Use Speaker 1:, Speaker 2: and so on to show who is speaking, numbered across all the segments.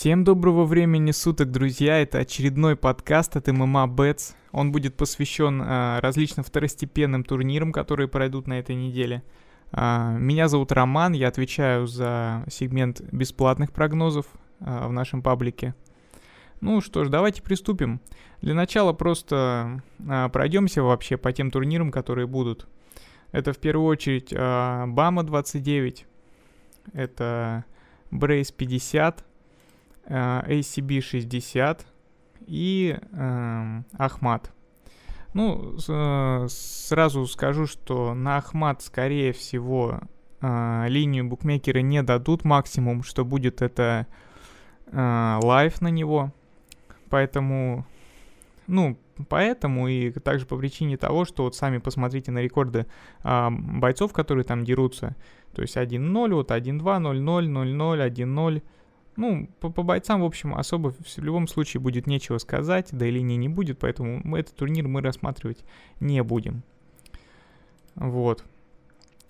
Speaker 1: Всем доброго времени суток, друзья! Это очередной подкаст от ММА Бетс. Он будет посвящен э, различным второстепенным турнирам, которые пройдут на этой неделе. Э, меня зовут Роман, я отвечаю за сегмент бесплатных прогнозов э, в нашем паблике. Ну что ж, давайте приступим. Для начала просто э, пройдемся вообще по тем турнирам, которые будут. Это в первую очередь э, Бама 29, это Брейс 50, Э, ACB60 и эм, Ахмат. Ну, э, сразу скажу, что на Ахмат, скорее всего, э, линию букмекеры не дадут максимум, что будет это лайф на него. Поэтому, ну, поэтому и также по причине того, что вот сами посмотрите на рекорды а, бойцов, которые там дерутся. То есть 1-0, вот 1-2, 0-0, 0-0, 1-0. Ну, по, по бойцам, в общем, особо в любом случае будет нечего сказать, да и линии не будет, поэтому мы, этот турнир мы рассматривать не будем. Вот.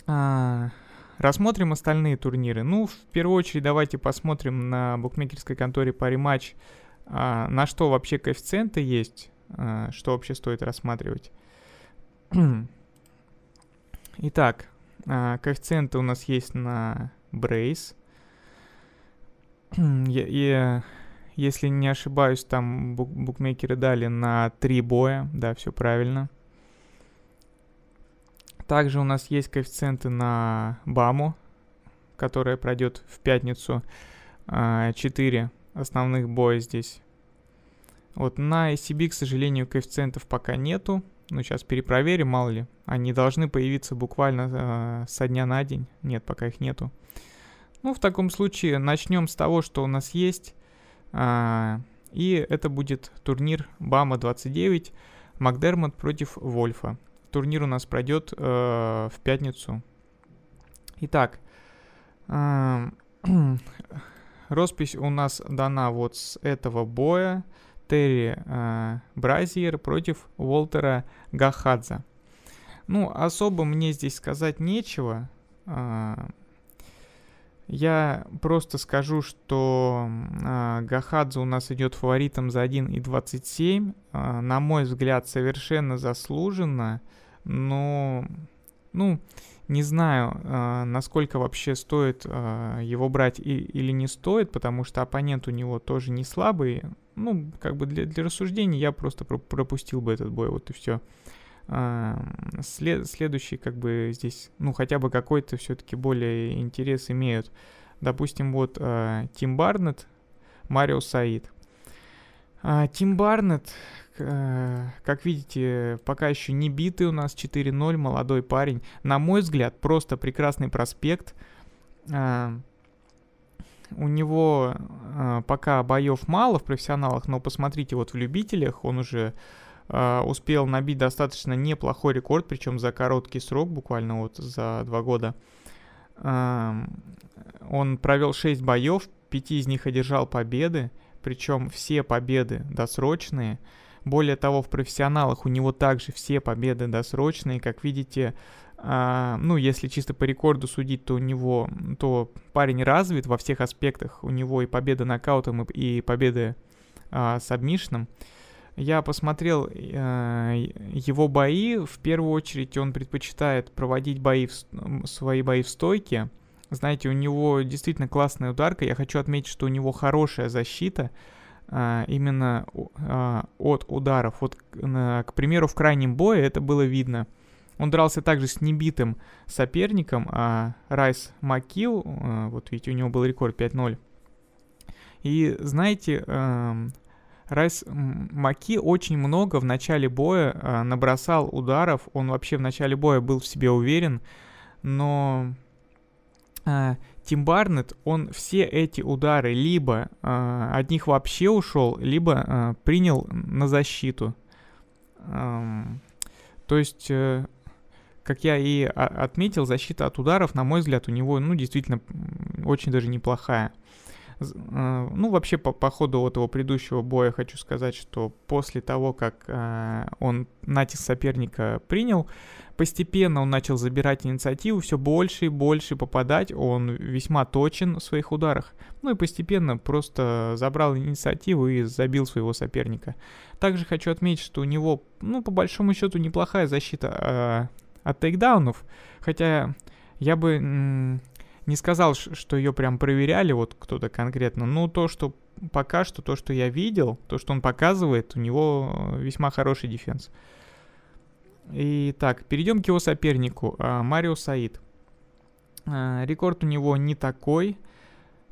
Speaker 1: А, рассмотрим остальные турниры. Ну, в первую очередь давайте посмотрим на букмекерской конторе пари матч, а, на что вообще коэффициенты есть, а, что вообще стоит рассматривать. Итак, а, коэффициенты у нас есть на Брейс и, если не ошибаюсь, там бук букмекеры дали на три боя, да, все правильно. Также у нас есть коэффициенты на БАМу, которая пройдет в пятницу. А, четыре основных боя здесь. Вот на ECB, к сожалению, коэффициентов пока нету. Ну, сейчас перепроверим, мало ли. Они должны появиться буквально э, со дня на день. Нет, пока их нету. Ну, в таком случае начнем с того, что у нас есть. А, и это будет турнир Бама 29 Макдермот против Вольфа. Турнир у нас пройдет э, в пятницу. Итак, э, роспись у нас дана вот с этого боя. Терри а, Бразиер против Уолтера Гахадза. Ну, особо мне здесь сказать нечего. Я просто скажу, что э, Гахадзе у нас идет фаворитом за 1,27. Э, а, на мой взгляд, совершенно заслуженно, но, ну, не знаю, э, насколько вообще стоит э, его брать и, или не стоит, потому что оппонент у него тоже не слабый. Ну, как бы для, для рассуждений я просто пропустил бы этот бой, вот и все. А, след, следующий как бы здесь, ну, хотя бы какой-то все-таки более интерес имеют. Допустим, вот а, Тим Барнетт, Марио Саид. А, Тим Барнетт, как видите, пока еще не битый у нас 4-0, молодой парень. На мой взгляд, просто прекрасный проспект. у него пока боев мало в профессионалах, но посмотрите, вот в любителях он уже а, успел набить достаточно неплохой рекорд, причем за короткий срок, буквально вот за два года. Он провел 6 боев, 5 из них одержал победы, причем все победы досрочные. Более того, в профессионалах у него также все победы досрочные. Как видите, а, ну, если чисто по рекорду судить, то у него, то парень развит во всех аспектах. У него и победа нокаутом, и победы а, с обмишным. Uh, я посмотрел э, его бои. В первую очередь он предпочитает проводить бои в, свои бои в стойке. Знаете, у него действительно классная ударка. Я хочу отметить, что у него хорошая защита э, именно э, от ударов. Вот, э, к примеру, в крайнем бое это было видно. Он дрался также с небитым соперником, а Райс Макил, э, вот видите, у него был рекорд 5-0. И знаете, эм, Райс Маки очень много в начале боя э, набросал ударов, он вообще в начале боя был в себе уверен, но э, Тим Барнетт, он все эти удары либо э, от них вообще ушел, либо э, принял на защиту. Эм, то есть, э, как я и отметил, защита от ударов, на мой взгляд, у него, ну, действительно, очень даже неплохая. Э, ну, вообще, по, по ходу вот его предыдущего боя хочу сказать, что после того, как э, он натиск соперника принял, постепенно он начал забирать инициативу, все больше и больше попадать, он весьма точен в своих ударах. Ну и постепенно просто забрал инициативу и забил своего соперника. Также хочу отметить, что у него, ну, по большому счету, неплохая защита э, от тейкдаунов, хотя я бы не сказал, что ее прям проверяли, вот кто-то конкретно, но то, что пока что, то, что я видел, то, что он показывает, у него э, весьма хороший дефенс. Итак, перейдем к его сопернику, а, Марио Саид. А, рекорд у него не такой,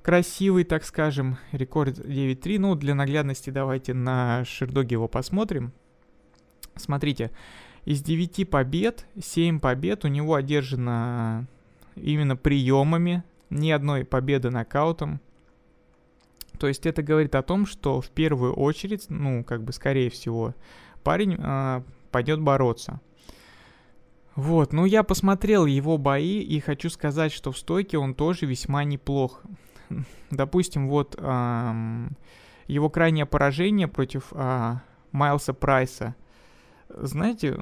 Speaker 1: красивый, так скажем, рекорд 9-3. Ну, для наглядности давайте на Шердоге его посмотрим. Смотрите, из 9 побед, 7 побед у него одержано именно приемами, ни одной победы нокаутом. То есть это говорит о том, что в первую очередь, ну, как бы скорее всего, парень э, а, пойдет бороться. Вот, ну я посмотрел его бои и хочу сказать, что в стойке он тоже весьма неплох. Допустим, вот эм, его крайнее поражение против э, Майлса Прайса. Знаете,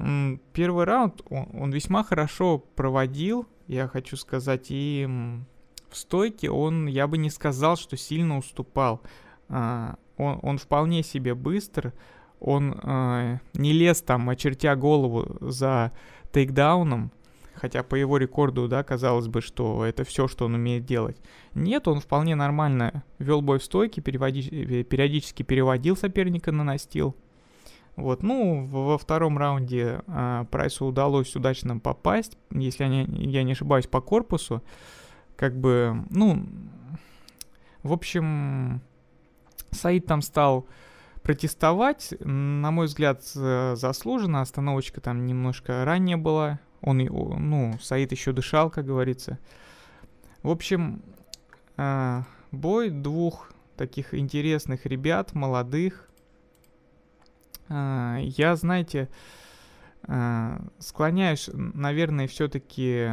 Speaker 1: первый раунд он, он весьма хорошо проводил, я хочу сказать, и в стойке он, я бы не сказал, что сильно уступал. А, он, он вполне себе быстр, он а, не лез там, очертя голову за тейкдауном, хотя по его рекорду, да, казалось бы, что это все, что он умеет делать. Нет, он вполне нормально вел бой в стойке, э, периодически переводил соперника на настил. Вот, ну, во втором раунде а, Прайсу удалось удачно попасть, если я не, я не ошибаюсь, по корпусу. Как бы, ну, в общем, Саид там стал протестовать, на мой взгляд, заслуженно, остановочка там немножко ранее была, он, ну, Саид еще дышал, как говорится. В общем, а, бой двух таких интересных ребят, молодых, а, я, знаете, а, склоняюсь, наверное, все-таки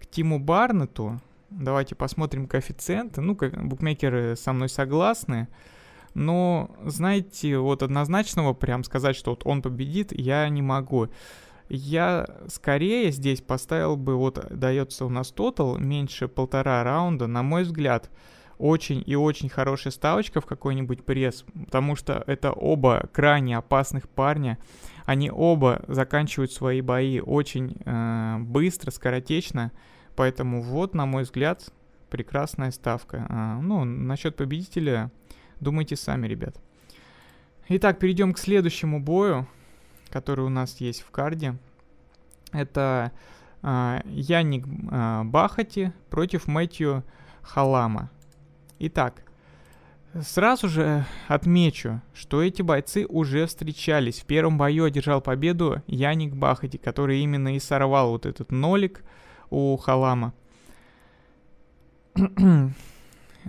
Speaker 1: к Тиму Барнету. Давайте посмотрим коэффициенты. Ну, букмекеры со мной согласны. Но, знаете, вот однозначного прям сказать, что вот он победит, я не могу. Я скорее здесь поставил бы, вот дается у нас тотал, меньше полтора раунда, на мой взгляд очень и очень хорошая ставочка в какой-нибудь пресс, потому что это оба крайне опасных парня. Они оба заканчивают свои бои очень э, быстро, скоротечно. Поэтому вот, на мой взгляд, прекрасная ставка. А, ну, насчет победителя думайте сами, ребят. Итак, перейдем к следующему бою, который у нас есть в карде. Это э, Яник э, Бахати против Мэтью Халама. Итак, сразу же отмечу, что эти бойцы уже встречались. В первом бою одержал победу Яник Бахати, который именно и сорвал вот этот нолик у Халама.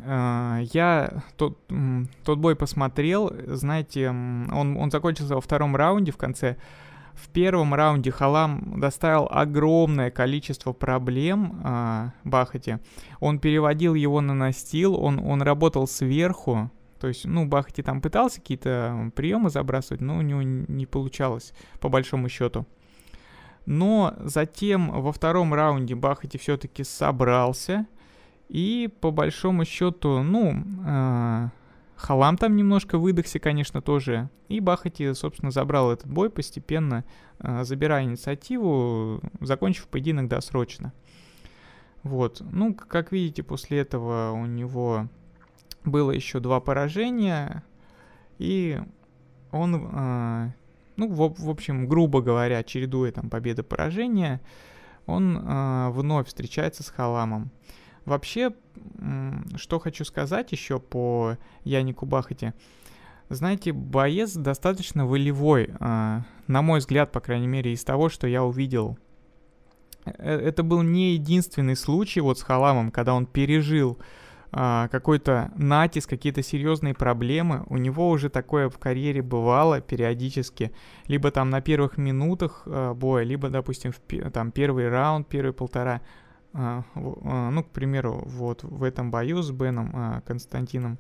Speaker 1: А, я тот, тот бой посмотрел, знаете, он, он закончился во втором раунде в конце, в первом раунде Халам доставил огромное количество проблем а, Бахате. Он переводил его на настил, он, он работал сверху. То есть, ну, Бахати там пытался какие-то приемы забрасывать, но у него не получалось, по большому счету. Но затем во втором раунде Бахати все-таки собрался. И по большому счету, ну, э, Халам там немножко выдохся, конечно, тоже. И Бахати, собственно, забрал этот бой постепенно, э, забирая инициативу, закончив поединок досрочно. Вот. Ну, как видите, после этого у него было еще два поражения. И он, э, ну, в, общем, грубо говоря, чередуя там победы-поражения, он э, вновь встречается с Халамом. Вообще, что хочу сказать еще по Янику Бахате. Знаете, боец достаточно волевой, а, на мой взгляд, по крайней мере, из того, что я увидел. Э, это был не единственный случай вот с Халамом, когда он пережил а, какой-то натиск, какие-то серьезные проблемы. У него уже такое в карьере бывало периодически. Либо там на первых минутах а, боя, либо, допустим, в там первый раунд, первые полтора а, а, ну, к примеру, вот в этом бою с Беном а, Константином,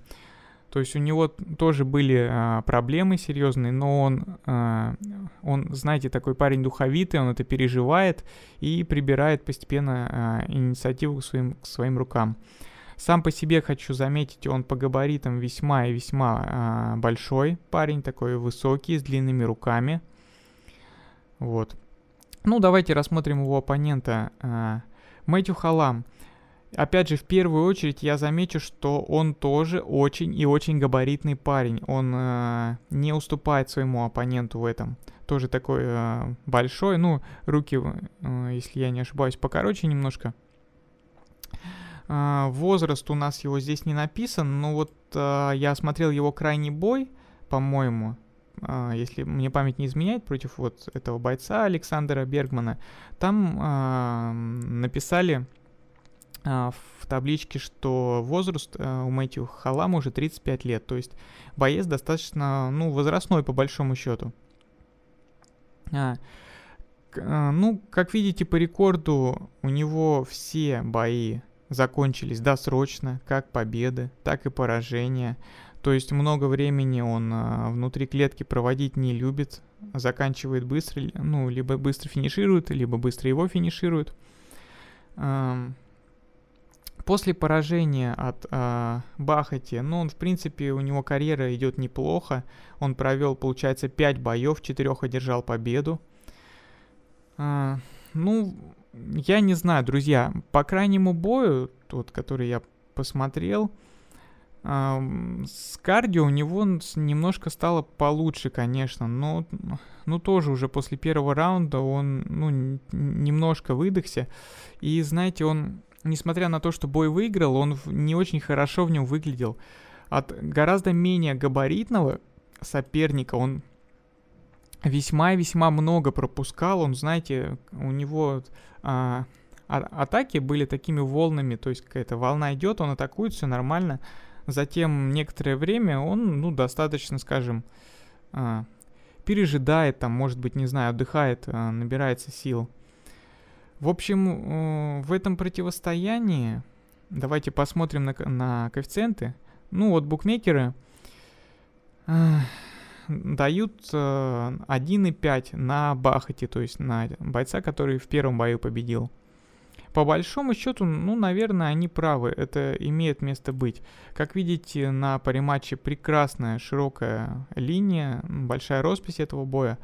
Speaker 1: то есть у него тоже были проблемы серьезные, но он, он, знаете, такой парень духовитый, он это переживает и прибирает постепенно инициативу к своим, к своим рукам. Сам по себе хочу заметить, он по габаритам весьма и весьма большой парень, такой высокий, с длинными руками. Вот. Ну, давайте рассмотрим его оппонента. Мэтью Халам. Опять же, в первую очередь я замечу, что он тоже очень и очень габаритный парень. Он э, не уступает своему оппоненту в этом. Тоже такой э, большой, ну, руки, э, если я не ошибаюсь, покороче немножко. Э, возраст у нас его здесь не написан, но вот э, я смотрел его крайний бой, по-моему, а, если мне память не изменяет, против вот этого бойца Александра Бергмана, там а, написали а, в табличке, что возраст э, у Мэтью Халама уже 35 лет, то есть боец достаточно, ну, возрастной по большому счету. А, э, ну, как видите, по рекорду у него все бои закончились досрочно, как победы, так и поражения. То есть много времени он а, внутри клетки проводить не любит, заканчивает быстро, ну, либо быстро финиширует, либо быстро его финиширует. после поражения от а, Бахати, ну, он, в принципе, у него карьера идет неплохо. Он провел, получается, 5 боев, 4 одержал победу. А, ну, я не знаю, друзья, по крайнему бою, тот, который я посмотрел, с кардио у него немножко стало получше, конечно, но ну, тоже уже после первого раунда он ну, немножко выдохся. И, знаете, он, несмотря на то, что бой выиграл, он не очень хорошо в нем выглядел. От гораздо менее габаритного соперника он весьма весьма много пропускал. Он, знаете, у него... А, а, атаки были такими волнами, то есть какая-то волна идет, он атакует, все нормально, Затем некоторое время он, ну, достаточно, скажем, а, пережидает там, может быть, не знаю, отдыхает, а, набирается сил. В общем, э, в этом противостоянии, давайте посмотрим на, на коэффициенты. Ну, вот букмекеры а, дают 1,5 э, на Бахате, то есть на бойца, который в первом бою победил по большому счету, ну, наверное, они правы, это имеет место быть. Как видите, на париматче прекрасная широкая линия, большая роспись этого боя.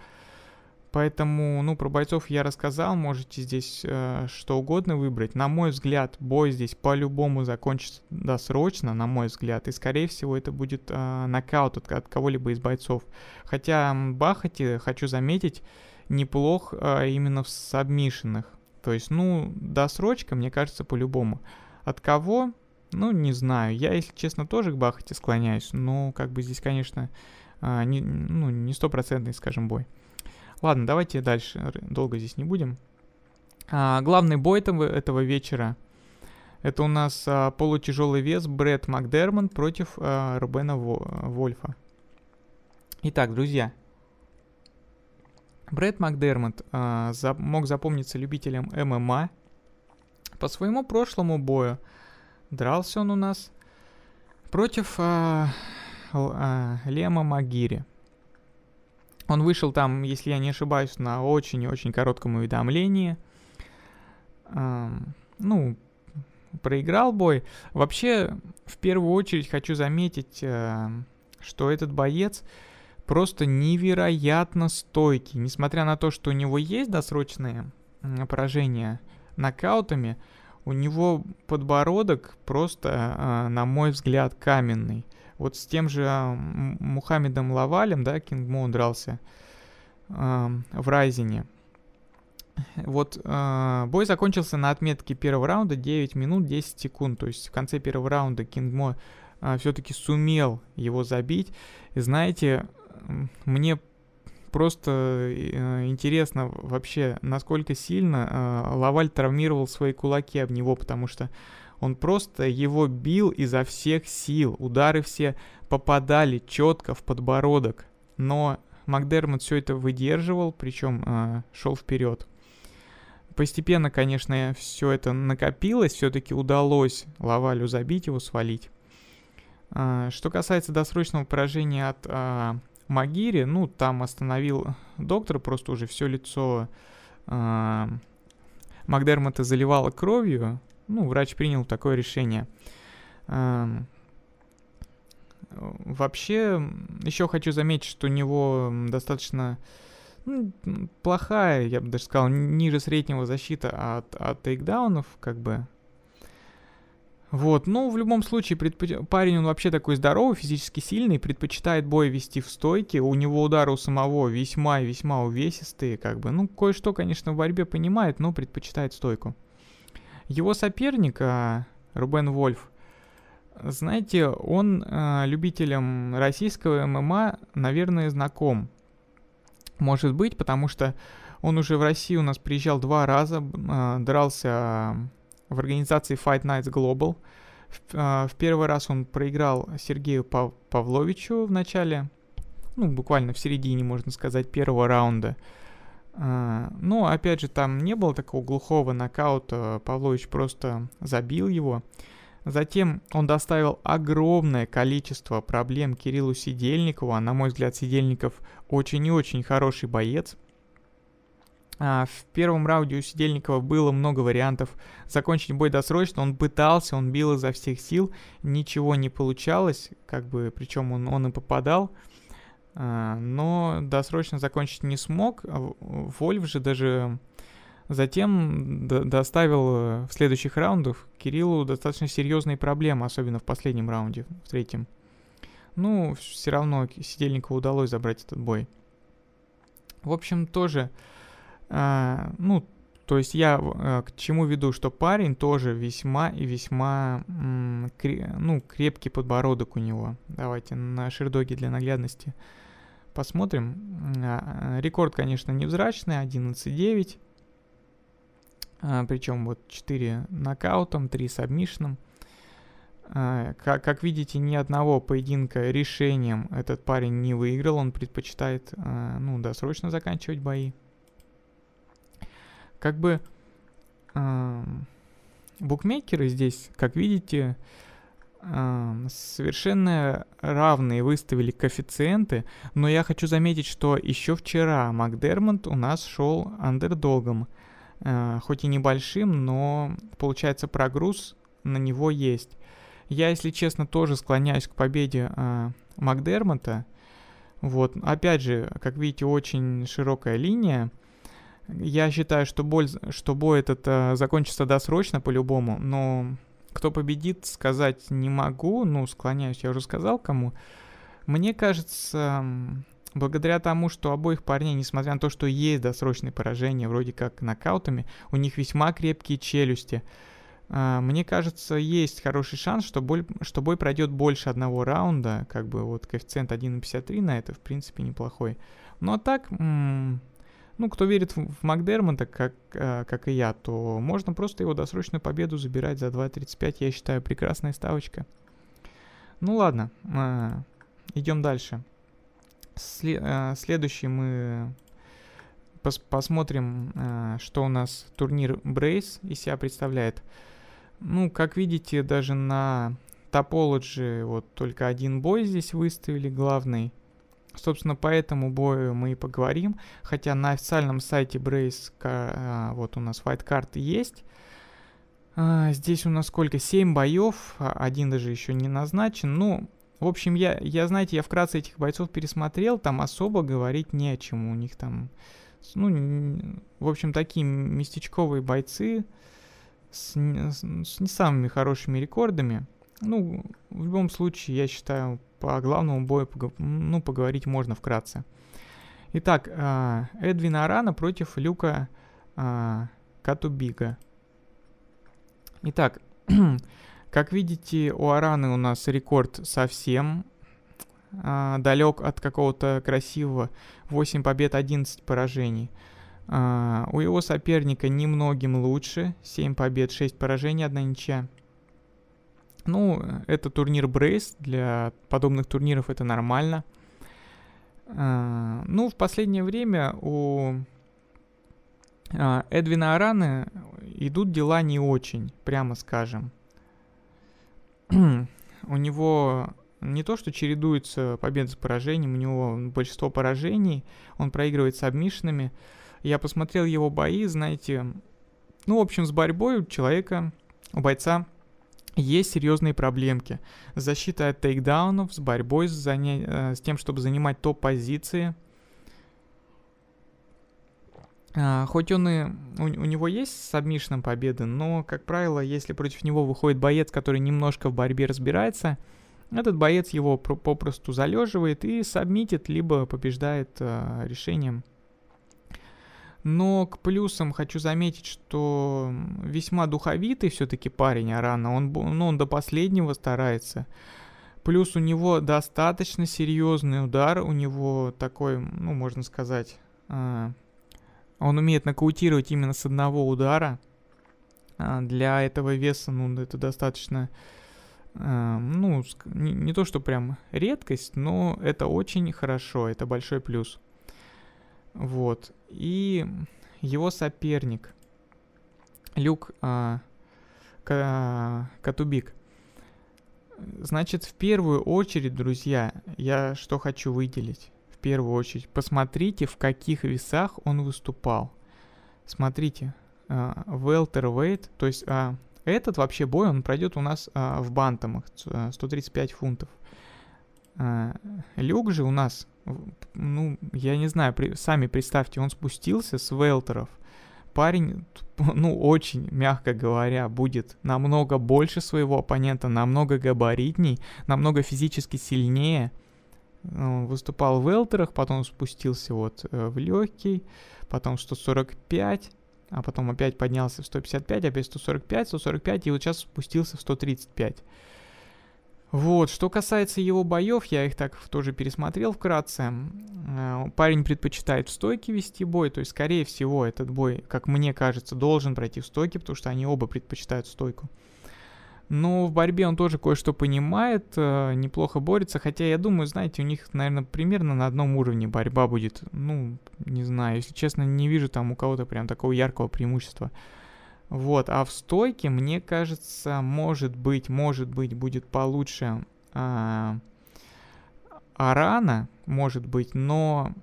Speaker 1: Поэтому, ну, про бойцов я рассказал, можете здесь э, что угодно выбрать. На мой взгляд, бой здесь по-любому закончится досрочно, на мой взгляд, и, скорее всего, это будет э, нокаут от, от кого-либо из бойцов. Хотя Бахати, хочу заметить, неплох э, именно в сабмишинах. То есть, ну, досрочка, мне кажется, по-любому. От кого? Ну, не знаю. Я, если честно, тоже к Бахате склоняюсь, но как бы здесь, конечно, а, не, ну, не стопроцентный, скажем, бой. Ладно, давайте дальше. Долго здесь не будем. А, главный бой этого, этого вечера это у нас а, полутяжелый вес Брэд Макдерман против а, Рубена Вольфа. Итак, друзья, Брэд Макдермот э, за, мог запомниться любителям ММА. По своему прошлому бою дрался он у нас против э, э, Лема Магири. Он вышел там, если я не ошибаюсь, на очень и очень коротком уведомлении. Э, ну, проиграл бой. Вообще, в первую очередь хочу заметить, э, что этот боец э, просто невероятно стойкий. Несмотря на то, что у него есть досрочные поражения нокаутами, у него подбородок просто, а, на мой взгляд, каменный. Вот с тем же а, Мухаммедом Лавалем, да, Кингму дрался э, в Райзине. Вот э, бой закончился на отметке первого раунда 9 минут 10 секунд. То есть в конце первого раунда Кингмо э, все-таки сумел его забить. И знаете, мне просто э, интересно вообще, насколько сильно э, Лаваль травмировал свои кулаки об него, потому что он просто его бил изо всех сил. Удары все попадали четко в подбородок. Но Макдермот все это выдерживал, причем э, шел вперед. Постепенно, конечно, все это накопилось, все-таки удалось Лавалю забить его, свалить. что касается досрочного поражения от Магире, ну, там остановил доктор, просто уже все лицо э, Макдермота заливало кровью. Ну, врач принял такое решение. Э, вообще, еще хочу заметить, что у него достаточно ну, плохая, я бы даже сказал, ниже среднего защита от, от тейкдаунов, как бы вот, ну, в любом случае, предпоч... парень, он вообще такой здоровый, физически сильный, предпочитает бой вести в стойке, у него удары у самого весьма и весьма увесистые, как бы, ну, кое-что, конечно, в борьбе понимает, но предпочитает стойку. Его соперник, а, Рубен Вольф, знаете, он э, любителям российского ММА, наверное, знаком. Может быть, потому что он уже в Россию у нас приезжал два раза, э, дрался в организации Fight Nights Global. В, а, в первый раз он проиграл Сергею Пав Павловичу в начале, ну, буквально в середине, можно сказать, первого раунда. А, Но, ну, опять же, там не было такого глухого нокаута, Павлович просто забил его. Затем он доставил огромное количество проблем Кириллу Сидельникову, а на мой взгляд Сидельников очень и очень хороший боец. А, в первом раунде у Сидельникова было много вариантов закончить бой досрочно. Он пытался, он бил изо всех сил, ничего не получалось, как бы, причем он, он и попадал. А, но досрочно закончить не смог. А, Вольф же даже затем доставил э, в следующих раундах Кириллу достаточно серьезные проблемы, особенно в последнем раунде, в третьем. Ну, все равно Сидельникову удалось забрать этот бой. В общем, тоже а, ну, то есть я э, к чему веду, что парень тоже весьма и весьма, ну, крепкий подбородок у него. Давайте на шердоге для наглядности посмотрим. А, рекорд, конечно, невзрачный, 11.9. А, Причем вот 4 нокаутом, 3 сабмишном. Как, как видите, ни одного поединка решением этот парень не выиграл. Он предпочитает ну, досрочно заканчивать бои. Как бы э, букмекеры здесь, как видите, э, совершенно равные выставили коэффициенты, но я хочу заметить, что еще вчера Макдермонт у нас шел андердогом, э, хоть и небольшим, но получается прогруз на него есть. Я, если честно, тоже склоняюсь к победе э, Макдермота. Вот, опять же, как видите, очень широкая линия. Я считаю, что, боль, что бой этот э, закончится досрочно по-любому, но кто победит, сказать не могу, ну, склоняюсь, я уже сказал кому. Мне кажется, благодаря тому, что обоих парней, несмотря на то, что есть досрочные поражения, вроде как нокаутами, у них весьма крепкие челюсти. Э, мне кажется, есть хороший шанс, что бой, что бой пройдет больше одного раунда, как бы вот коэффициент 1,53 на это, в принципе, неплохой. Но ну, а так, м- ну, кто верит в Макдермонта, как, э, как и я, то можно просто его досрочную победу забирать за 2.35, я считаю, прекрасная ставочка. Ну ладно, э, идем дальше. Сле э, следующий мы пос посмотрим, э, что у нас турнир Брейс из себя представляет. Ну, как видите, даже на Topology вот только один бой здесь выставили главный – Собственно, по этому бою мы и поговорим, хотя на официальном сайте Brace, а, вот у нас вайткарт есть, а, Здесь у нас сколько? 7 боев, а, один даже еще не назначен. Ну, в общем, я, я, знаете, я вкратце этих бойцов пересмотрел, там особо говорить не о чем. У них там, ну, в общем, такие местечковые бойцы с, с, с не самыми хорошими рекордами. Ну, в любом случае, я считаю, по главному бою ну, поговорить можно вкратце. Итак, а, Эдвина Арана против Люка а, Катубига. Итак, как видите, у Араны у нас рекорд совсем а, далек от какого-то красивого. 8 побед, 11 поражений. у его соперника немногим лучше. 7 побед, 6 поражений, 1 ничья. Ну, это турнир Брейс, для подобных турниров это нормально. А, ну, в последнее время у а, Эдвина Араны идут дела не очень, прямо скажем. у него не то, что чередуется победа с поражением, у него большинство поражений, он проигрывает сабмишинами. Я посмотрел его бои, знаете, ну, в общем, с борьбой у человека, у бойца есть серьезные проблемки. Защита от тейкдаунов с борьбой, с, заня... Э, с тем, чтобы занимать топ-позиции. А, хоть он и... У, него есть с обмишном победы, но, как правило, если против него выходит боец, который немножко в борьбе разбирается, этот боец его попросту залеживает и сабмитит, либо побеждает э, решением но к плюсам хочу заметить, что весьма духовитый все-таки парень Арана. Он, ну, он до последнего старается. Плюс у него достаточно серьезный удар. У него такой, ну, можно сказать, э, он умеет нокаутировать именно с одного удара. А для этого веса, ну, это достаточно... Э, ну, не, не то, что прям редкость, но это очень хорошо, это большой плюс. Вот и его соперник Люк а, К, Катубик. Значит, в первую очередь, друзья, я что хочу выделить? В первую очередь, посмотрите, в каких весах он выступал. Смотрите, велтер а, вейт, то есть а, этот вообще бой, он пройдет у нас а, в бантомах, 135 фунтов. А, люк же у нас ну, я не знаю, при, сами представьте, он спустился с Велтеров. Парень, ну, очень, мягко говоря, будет намного больше своего оппонента, намного габаритней, намного физически сильнее. Э, выступал в Велтерах, потом спустился вот э, в легкий, потом 145, а потом опять поднялся в 155, опять 145, 145, и вот сейчас спустился в 135. Вот, что касается его боев, я их так тоже пересмотрел вкратце. Э, парень предпочитает в стойке вести бой, то есть, скорее всего, этот бой, как мне кажется, должен пройти в стойке, потому что они оба предпочитают стойку. Но в борьбе он тоже кое-что понимает, э, неплохо борется, хотя я думаю, знаете, у них, наверное, примерно на одном уровне борьба будет. Ну, не знаю, если честно, не вижу там у кого-то прям такого яркого преимущества. Вот, а в стойке, мне кажется, может быть, может быть, будет получше а, Арана, может быть, но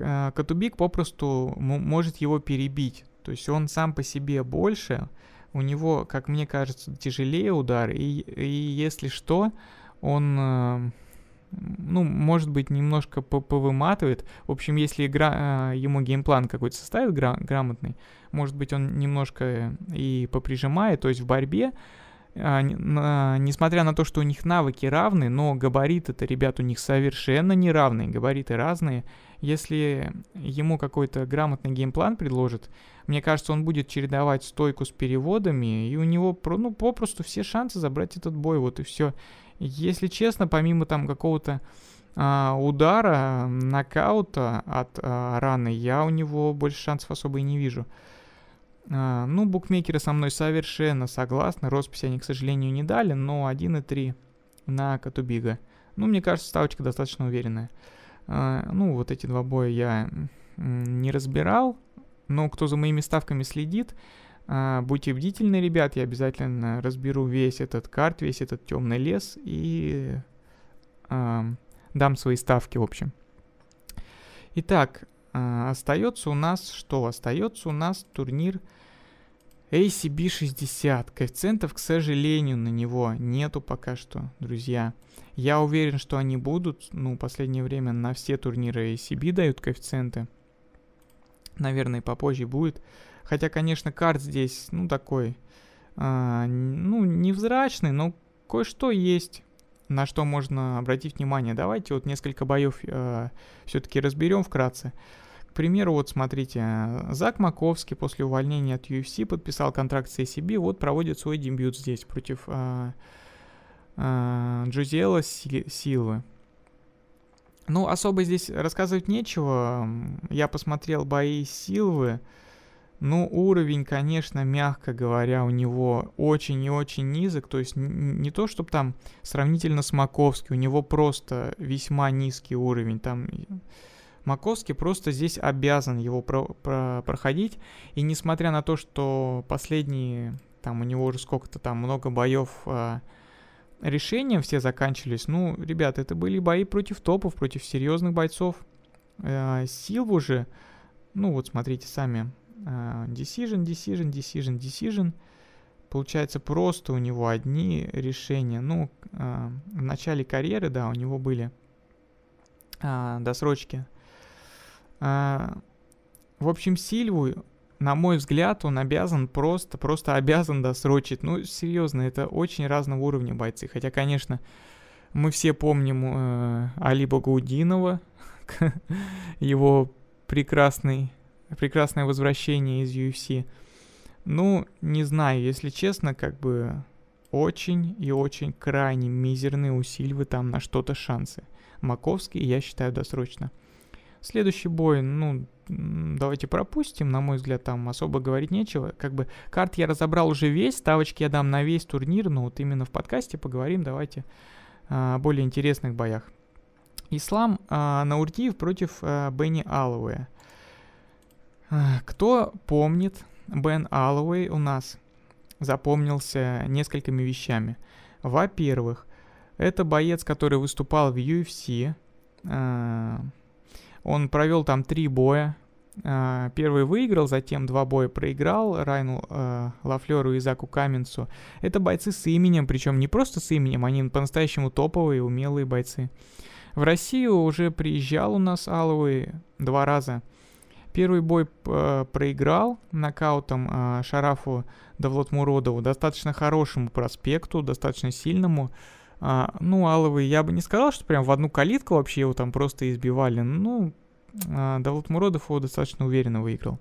Speaker 1: а, Катубик попросту может его перебить. То есть он сам по себе больше, у него, как мне кажется, тяжелее удар, и, и если что, он э, ну, может быть, немножко повыматывает. В общем, если игра, а, ему геймплан какой-то составит гра- грамотный, может быть, он немножко э, и поприжимает, то есть в борьбе, а, несмотря на то, что у них навыки равны, но габариты-то, ребят, у них совершенно не равные, габариты разные. Если ему какой-то грамотный геймплан предложит, мне кажется, он будет чередовать стойку с переводами, и у него ну, попросту все шансы забрать этот бой, вот и все. Если честно, помимо там какого-то а, удара, нокаута от а, раны, я у него больше шансов особо и не вижу. А, ну, букмекеры со мной совершенно согласны. Росписи они, к сожалению, не дали, но 1,3 на Катубига. Ну, мне кажется, ставочка достаточно уверенная. А, ну, вот эти два боя я не разбирал, но кто за моими ставками следит, а, будьте бдительны, ребят, я обязательно разберу весь этот карт, весь этот темный лес и э, дам свои ставки, в общем. Итак, э, остается у нас что? Остается у нас турнир ACB 60. Коэффициентов, к сожалению, на него нету пока что, друзья. Я уверен, что они будут. Ну, в последнее время на все турниры ACB дают коэффициенты. Наверное, попозже будет. Хотя, конечно, карт здесь, ну, такой, э, ну, невзрачный, но кое-что есть, на что можно обратить внимание. Давайте вот несколько боев э, а, все-таки разберем вкратце. К примеру, вот смотрите, Зак Маковский после увольнения от UFC подписал контракт с ACB, вот проводит свой дебют здесь против э, а, э, Джузела Силвы. Ну, особо здесь рассказывать нечего. Я посмотрел бои Силвы. Э, ну, уровень, конечно, мягко говоря, у него очень и очень низок. То есть не то, чтобы там сравнительно с Маковским, у него просто весьма низкий уровень. Там Маковский просто здесь обязан его про про проходить. И несмотря на то, что последние, там у него уже сколько-то там много боев э, а, решением все заканчивались. Ну, ребят, это были бои против топов, против серьезных бойцов. Э, Силву же, ну вот смотрите сами, а, decision, decision, decision, decision. Получается, просто у него одни решения. Ну, а, в начале карьеры, да, у него были а, досрочки. В общем, Сильву, на мой взгляд, он обязан просто, просто обязан досрочить. Ну, серьезно, это очень разного уровня бойцы. Хотя, конечно, мы все помним э, Али Багаудинова, его прекрасный прекрасное возвращение из UFC. Ну, не знаю, если честно, как бы очень и очень крайне мизерные у там на что-то шансы. Маковский, я считаю, досрочно. Следующий бой, ну, давайте пропустим. На мой взгляд, там особо говорить нечего. Как бы карт я разобрал уже весь, ставочки я дам на весь турнир, но вот именно в подкасте поговорим, давайте, а, о более интересных боях. Ислам э, а, Наурдиев против э, Бенни Аллауэ. Кто помнит, Бен Аллоуэй у нас запомнился несколькими вещами. Во-первых, это боец, который выступал в UFC. А, он провел там три боя. А, первый выиграл, затем два боя проиграл Райну э, а, Лафлеру и Заку Каменцу. Это бойцы с именем, причем не просто с именем, они по-настоящему топовые, умелые бойцы. В Россию уже приезжал у нас Алловый два раза. Первый бой э, проиграл нокаутом э, Шарафу Давлатмуродову, достаточно хорошему проспекту, достаточно сильному. Э, ну, Аловый, я бы не сказал, что прям в одну калитку вообще его там просто избивали. Ну, э, Давлатмуродов его достаточно уверенно выиграл.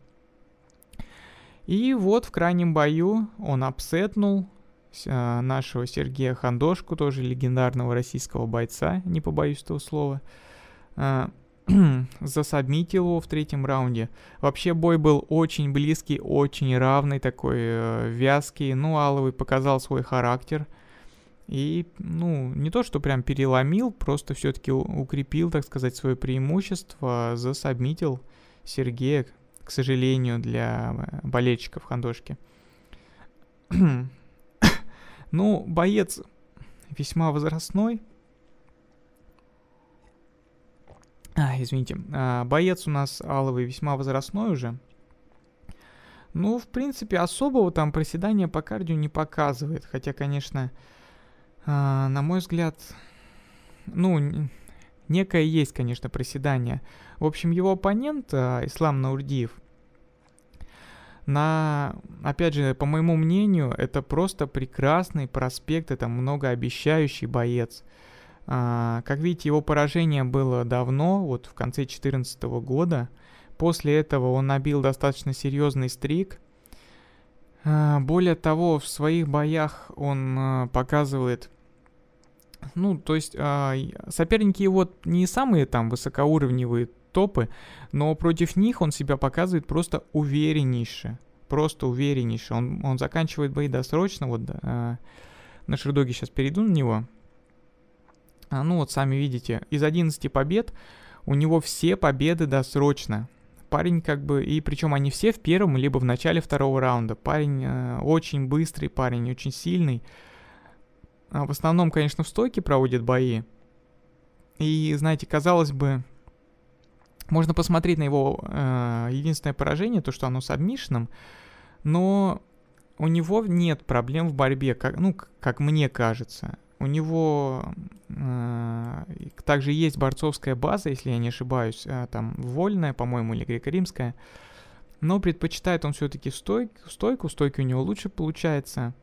Speaker 1: И вот в крайнем бою он апсетнул э, нашего Сергея Хандошку, тоже легендарного российского бойца, не побоюсь этого слова. Э, засобмитил его в третьем раунде. Вообще бой был очень близкий, очень равный, такой э, вязкий. Ну, Аловый показал свой характер. И, ну, не то, что прям переломил, просто все-таки укрепил, так сказать, свое преимущество, засобмитил Сергея, к сожалению, для э, болельщиков Хандошки. ну, боец весьма возрастной, А, извините. А, боец у нас аловый весьма возрастной уже. Ну, в принципе, особого там проседания по кардио не показывает. Хотя, конечно, а, на мой взгляд, ну, некое есть, конечно, проседание. В общем, его оппонент, а, Ислам Наурдиев, на, опять же, по моему мнению, это просто прекрасный проспект, это многообещающий боец. А, как видите, его поражение было давно, вот в конце 2014 года. После этого он набил достаточно серьезный стрик. А, более того, в своих боях он а, показывает... Ну, то есть соперники его не самые там высокоуровневые топы, но против них он себя показывает просто увереннейше. Просто увереннейше. Он, он заканчивает бои досрочно. Вот э, на Шердоге сейчас перейду на него ну вот сами видите, из 11 побед у него все победы досрочно. Парень как бы, и причем они все в первом, либо в начале второго раунда. Парень э, очень быстрый, парень очень сильный. А, в основном, конечно, в стойке проводит бои. И, знаете, казалось бы, можно посмотреть на его э, единственное поражение, то, что оно с обмишным, но у него нет проблем в борьбе, как, ну, как мне кажется. У него э, также есть борцовская база, если я не ошибаюсь, э, там вольная, по-моему, или греко-римская. Но предпочитает он все-таки стойк, стойку, стойки у него лучше получается.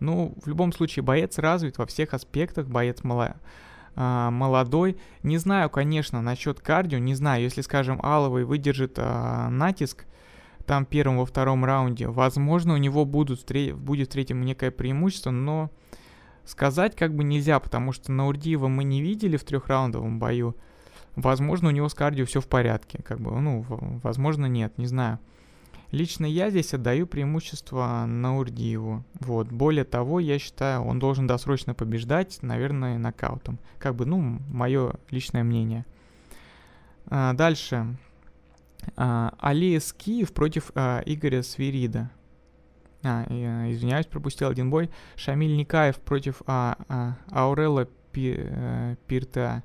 Speaker 1: Ну, в любом случае, боец развит во всех аспектах, боец мало, э, молодой. Не знаю, конечно, насчет кардио, не знаю, если, скажем, Аловый выдержит э, натиск, там первом, во втором раунде. Возможно, у него будут, будет в третьем некое преимущество, но сказать как бы нельзя, потому что Наурдиева мы не видели в трехраундовом бою. Возможно, у него с кардио все в порядке, как бы, ну, возможно, нет, не знаю. Лично я здесь отдаю преимущество Наурдиеву. Вот. Более того, я считаю, он должен досрочно побеждать, наверное, нокаутом. Как бы, ну, мое личное мнение. А, дальше. А, Али Скиев против а, Игоря Свирида а, э, извиняюсь, пропустил один бой. Шамиль Никаев против а, а, Аурела Пи, э, Пирта.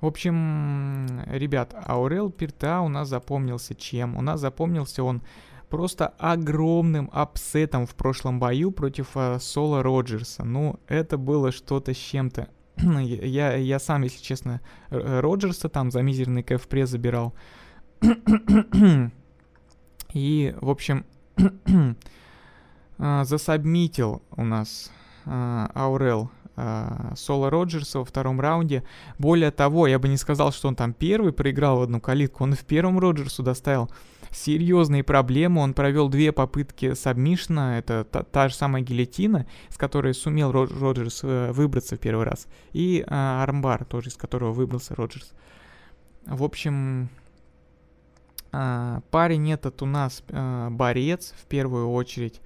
Speaker 1: В общем, ребят, Аурел Пирта у нас запомнился чем? У нас запомнился он просто огромным апсетом в прошлом бою против э, Соло Роджерса. Ну, это было что-то с чем-то. я, я сам, если честно, э, Роджерса там за мизерный кфпре забирал. И, в общем, А, засабмитил у нас а, Аурел а, Соло Роджерса во втором раунде. Более того, я бы не сказал, что он там первый проиграл в одну калитку. Он в первом Роджерсу доставил серьезные проблемы. Он провел две попытки сабмишна, это та, та же самая гильотина, с которой сумел Роджерс э, выбраться в первый раз, и э, армбар тоже, из которого выбрался Роджерс. В общем, э, парень этот у нас э, борец в первую очередь.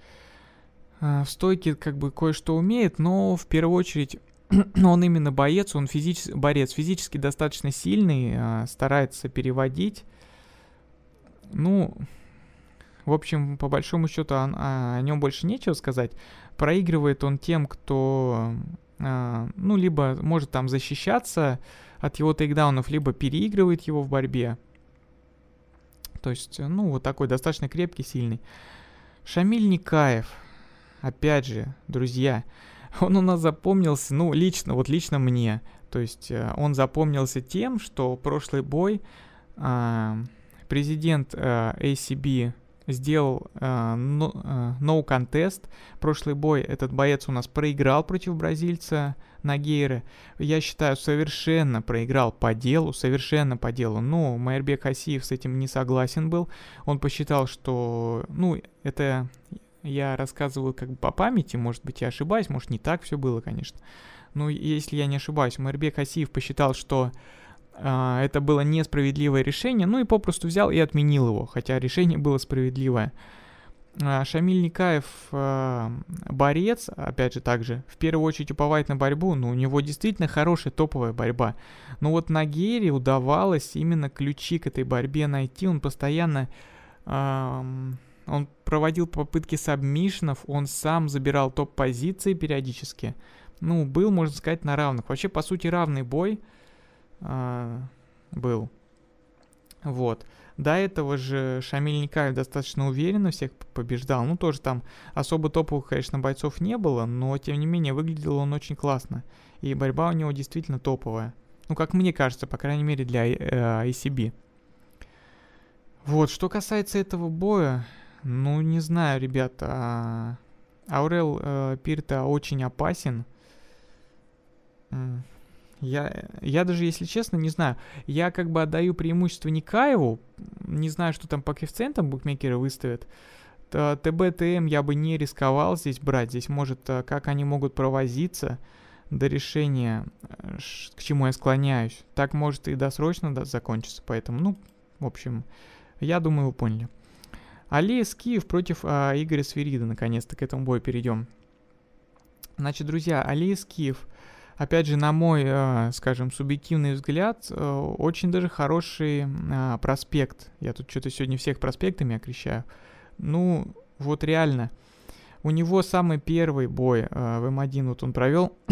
Speaker 1: Э, в стойке как бы кое-что умеет, но в первую очередь он именно боец, он физически, борец физически достаточно сильный, э, старается переводить. Ну, в общем, по большому счету о, а, о нем больше нечего сказать. Проигрывает он тем, кто, э, ну, либо может там защищаться от его тейкдаунов, либо переигрывает его в борьбе. То есть, ну, вот такой достаточно крепкий, сильный. Шамиль Никаев – опять же, друзья, он у нас запомнился, ну, лично, вот лично мне. То есть э, он запомнился тем, что прошлый бой э, президент э, ACB сделал э, no, э, no contest. Прошлый бой этот боец у нас проиграл против бразильца Нагейры. Я считаю, совершенно проиграл по делу, совершенно по делу. Но ну, Майербек Хасиев с этим не согласен был. Он посчитал, что, ну, это я рассказываю как бы по памяти, может быть, я ошибаюсь, может, не так все было, конечно. Но ну, если я не ошибаюсь, Мэрбек Хасиев посчитал, что э, это было несправедливое решение, ну и попросту взял и отменил его, хотя решение было справедливое. А, Шамиль Никаев э, борец, опять же, также в первую очередь уповает на борьбу, но у него действительно хорошая топовая борьба. Но вот на Гере удавалось именно ключи к этой борьбе найти, он постоянно э, он проводил попытки сабмишнов, он сам забирал топ-позиции периодически. Ну, был, можно сказать, на равных. Вообще, по сути, равный бой э, был. Вот. До этого же Шамиль Никаев достаточно уверенно всех побеждал. Ну, тоже там особо топовых, конечно, бойцов не было, но, тем не менее, выглядел он очень классно. И борьба у него действительно топовая. Ну, как мне кажется, по крайней мере, для э, ACB. А, вот, что касается этого боя, ну, не знаю, ребята. А Аурел э, Пирта очень опасен. Я, я даже, если честно, не знаю. Я как бы отдаю преимущество Никаеву. Не знаю, что там по коэффициентам букмекеры выставят. ТБТМ я бы не рисковал здесь брать. Здесь может, э, как они могут провозиться до решения, э, к чему я склоняюсь. Так может и досрочно закончится. Поэтому, ну, в общем, я думаю, вы поняли. Алиес Киев против а, Игоря Свирида. Наконец-то к этому бою перейдем. Значит, друзья, Алиес Киев. Опять же, на мой, а, скажем, субъективный взгляд, а, очень даже хороший а, проспект. Я тут что-то сегодня всех проспектами окрещаю. Ну, вот реально. У него самый первый бой а, в М1 вот он провел,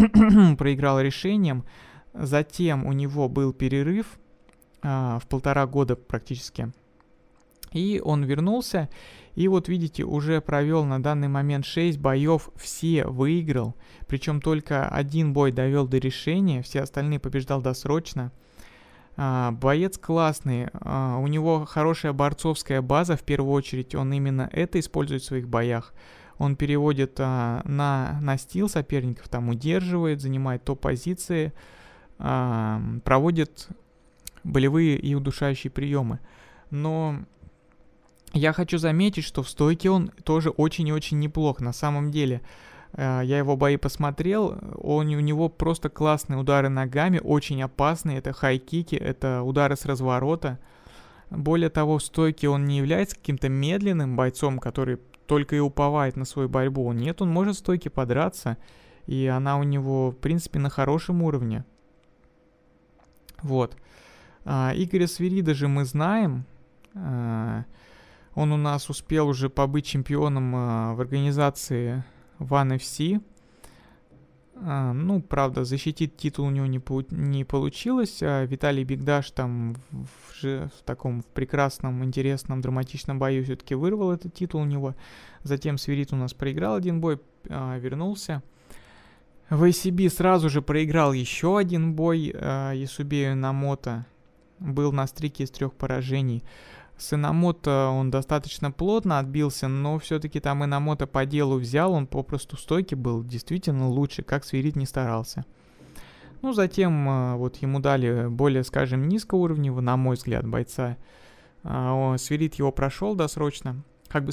Speaker 1: проиграл решением. Затем у него был перерыв а, в полтора года практически и он вернулся, и вот видите, уже провел на данный момент 6 боев, все выиграл. Причем только один бой довел до решения, все остальные побеждал досрочно. А, боец классный, а, у него хорошая борцовская база, в первую очередь он именно это использует в своих боях. Он переводит а, на настил соперников, там удерживает, занимает топ-позиции, а, проводит болевые и удушающие приемы. Но я хочу заметить, что в стойке он тоже очень и очень неплох на самом деле. Э, я его бои посмотрел, он, у него просто классные удары ногами, очень опасные, это хайкики, это удары с разворота. Более того, в стойке он не является каким-то медленным бойцом, который только и уповает на свою борьбу. Нет, он может в стойке подраться, и она у него, в принципе, на хорошем уровне. Вот. А, Игоря Свирида же мы знаем, а, он у нас успел уже побыть чемпионом э, в организации One FC. А, ну, правда, защитить титул у него не, полу- не получилось. А Виталий Бигдаш там в, же, в таком в прекрасном, интересном, драматичном бою все-таки вырвал этот титул у него. Затем Свирит у нас проиграл один бой, а, вернулся. В ACB сразу же проиграл еще один бой а, Ясубею Намото. Был на стрике из трех поражений. С Инамото он достаточно плотно отбился, но все-таки там Инамото по делу взял, он попросту стойки был действительно лучше, как свирить не старался. Ну, затем э, вот ему дали более, скажем, низкого уровня, на мой взгляд, бойца. А, свирит его прошел досрочно. Как бы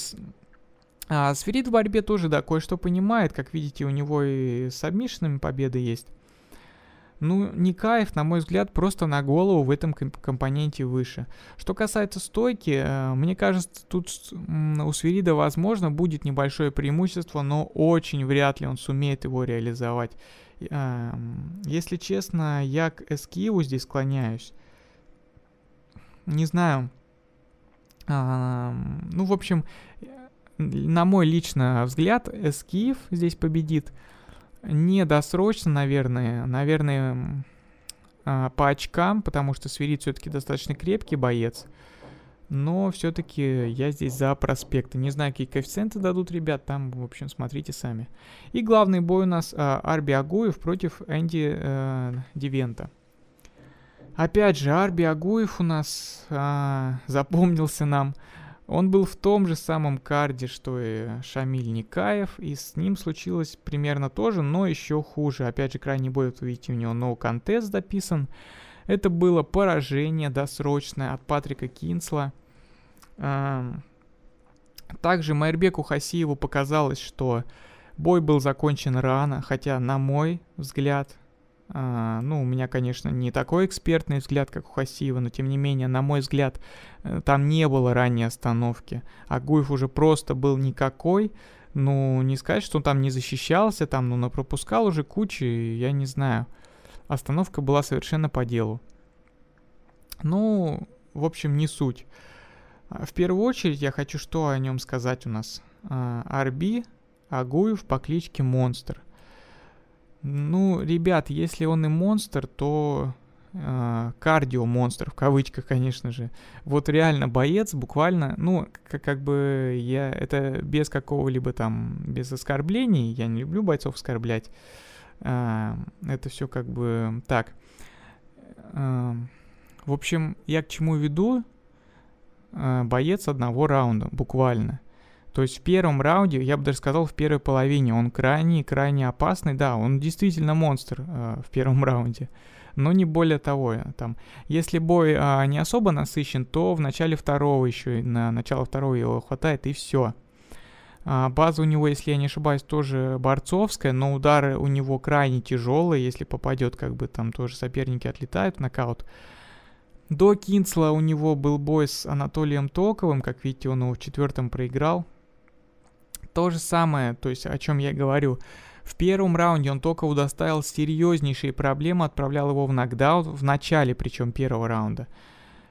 Speaker 1: а Сферит в борьбе тоже, да, кое-что понимает. Как видите, у него и с сабмишинами победы есть ну, не кайф, на мой взгляд, просто на голову в этом компоненте выше. Что касается стойки, э, мне кажется, тут у Свирида, возможно, будет небольшое преимущество, но очень вряд ли он сумеет его реализовать. А, если честно, я к Эскиеву здесь склоняюсь. Не знаю. А, ну, в общем, э, на мой лично взгляд, Эскиев здесь победит. Не досрочно, наверное. Наверное, а, по очкам, потому что Свирид все-таки достаточно крепкий боец. Но все-таки я здесь за проспекты. Не знаю, какие коэффициенты дадут ребят, там, в общем, смотрите сами. И главный бой у нас э, Арби Агуев против Энди э, Дивента. Опять же, Арби Агуев у нас э, запомнился нам он был в том же самом карде, что и Шамиль Никаев, и с ним случилось примерно то же, но еще хуже. Опять же, крайний бой, вот видите, у него no контест дописан. Это было поражение досрочное от Патрика Кинсла. Также Майербеку Хасиеву показалось, что бой был закончен рано, хотя, на мой взгляд, а, ну, у меня, конечно, не такой экспертный взгляд, как у Хасиева, но тем не менее, на мой взгляд, э, там не было ранней остановки. А Гуев уже просто был никакой. Ну, не сказать, что он там не защищался, там, ну, напропускал уже кучи, я не знаю. Остановка была совершенно по делу. Ну, в общем, не суть. А, в первую очередь я хочу что о нем сказать у нас. А, Арби Агуев по кличке Монстр – ну, ребят, если он и монстр, то э, а, кардио-монстр, в кавычках, конечно же. Вот реально боец буквально, ну, как, как бы я, это без какого-либо там, без оскорблений, я не люблю бойцов оскорблять. Э, это все как бы так. Э, в общем, я к чему веду? Э, боец одного раунда, буквально. То есть в первом раунде, я бы даже сказал, в первой половине, он крайне-крайне опасный. Да, он действительно монстр э, в первом раунде но не более того. Там, если бой а, не особо насыщен, то в начале второго еще, на начало второго его хватает и все. А, база у него, если я не ошибаюсь, тоже борцовская, но удары у него крайне тяжелые, если попадет, как бы там тоже соперники отлетают в нокаут. До Кинцла у него был бой с Анатолием Токовым, как видите, он его в четвертом проиграл то же самое, то есть о чем я говорю. В первом раунде он только удоставил серьезнейшие проблемы, отправлял его в нокдаун в начале причем первого раунда.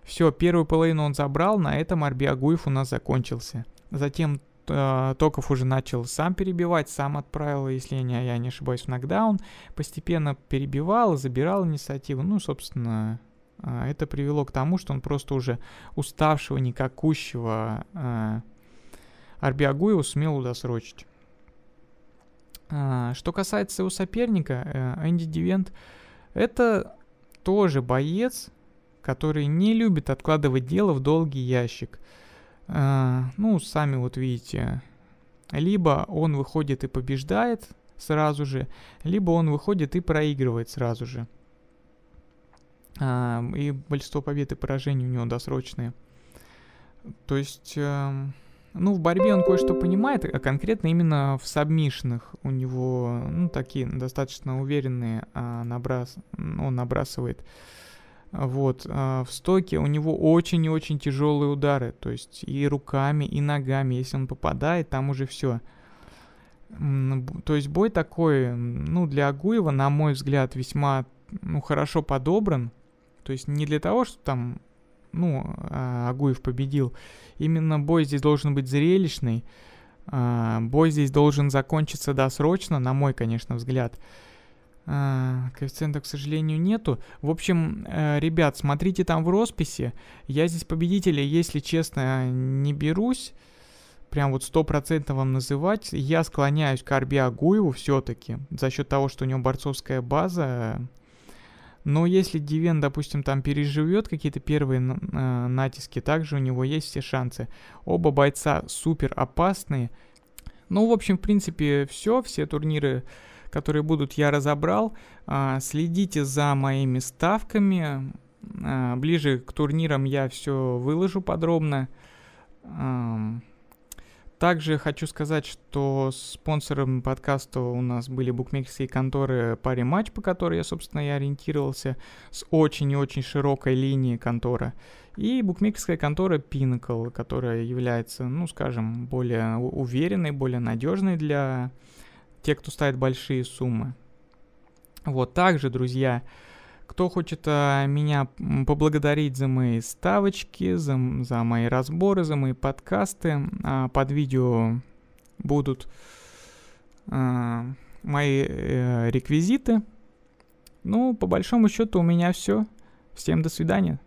Speaker 1: Все, первую половину он забрал, на этом Арбиагуев у нас закончился. Затем э, Токов уже начал сам перебивать, сам отправил, если я не, я не ошибаюсь, в нокдаун. Постепенно перебивал, забирал инициативу. Ну, собственно, э, это привело к тому, что он просто уже уставшего, никакущего э, Арбиагуеву сумел удосрочить. А, что касается его соперника, э, Энди Дивент, это тоже боец, который не любит откладывать дело в долгий ящик. А, ну, сами вот видите. Либо он выходит и побеждает сразу же, либо он выходит и проигрывает сразу же. А, и большинство побед и поражений у него досрочные. То есть эм, ну, в борьбе он кое-что понимает, а конкретно именно в сабмишных у него, ну, такие достаточно уверенные а, набрас... он набрасывает. Вот, а в стоке у него очень и очень тяжелые удары, то есть и руками, и ногами, если он попадает, там уже все. То есть бой такой, ну, для Агуева, на мой взгляд, весьма, ну, хорошо подобран. То есть не для того, что там ну, а, Агуев победил. Именно бой здесь должен быть зрелищный. А, бой здесь должен закончиться досрочно, на мой, конечно, взгляд. А, коэффициента, к сожалению, нету. В общем, э, ребят, смотрите там в росписи. Я здесь победителя, если честно, не берусь прям вот стопроцентно вам называть. Я склоняюсь к Арби Агуеву все-таки за счет того, что у него борцовская база но если Дивен, допустим, там переживет какие-то первые э, натиски, также у него есть все шансы. Оба бойца супер опасные. Ну, в общем, в принципе, все. Все турниры, которые будут, я разобрал. А, следите за моими ставками. А, ближе к турнирам я все выложу подробно. Э, также хочу сказать, что спонсором подкаста у нас были букмекерские конторы пари матч, по которой я, собственно, и ориентировался с очень и очень широкой линии контора. И букмекерская контора Pinnacle, которая является, ну, скажем, более уверенной, более надежной для тех, кто ставит большие суммы. Вот также, друзья, кто хочет а, меня поблагодарить за мои ставочки, за, за мои разборы, за мои подкасты, а, под видео будут а, мои э, реквизиты. Ну, по большому счету у меня все. Всем до свидания.